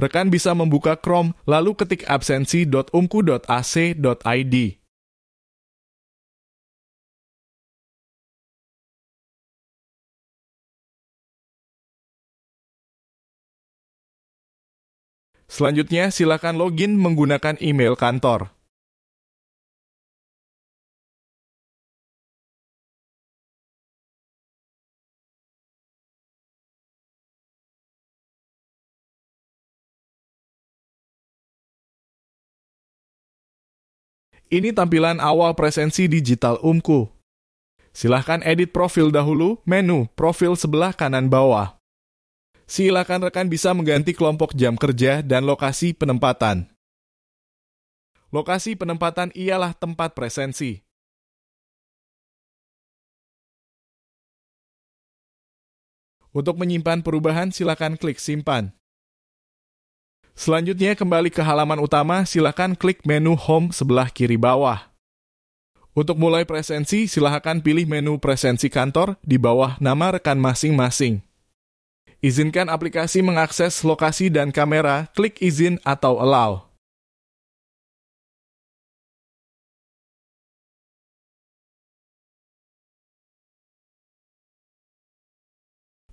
rekan bisa membuka Chrome lalu ketik absensi.umku.ac.id. Selanjutnya, silakan login menggunakan email kantor. Ini tampilan awal presensi digital Umku. Silahkan edit profil dahulu, menu profil sebelah kanan bawah. Silakan rekan bisa mengganti kelompok jam kerja dan lokasi penempatan. Lokasi penempatan ialah tempat presensi. Untuk menyimpan perubahan, silakan klik simpan. Selanjutnya kembali ke halaman utama, silakan klik menu Home sebelah kiri bawah. Untuk mulai presensi, silakan pilih menu presensi kantor di bawah nama rekan masing-masing. Izinkan aplikasi mengakses lokasi dan kamera, klik izin atau allow.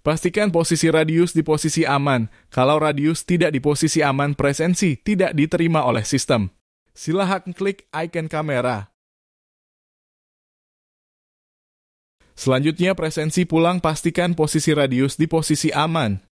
Pastikan posisi radius di posisi aman. Kalau radius tidak di posisi aman, presensi tidak diterima oleh sistem. Silahkan klik icon kamera. Selanjutnya, presensi pulang pastikan posisi radius di posisi aman.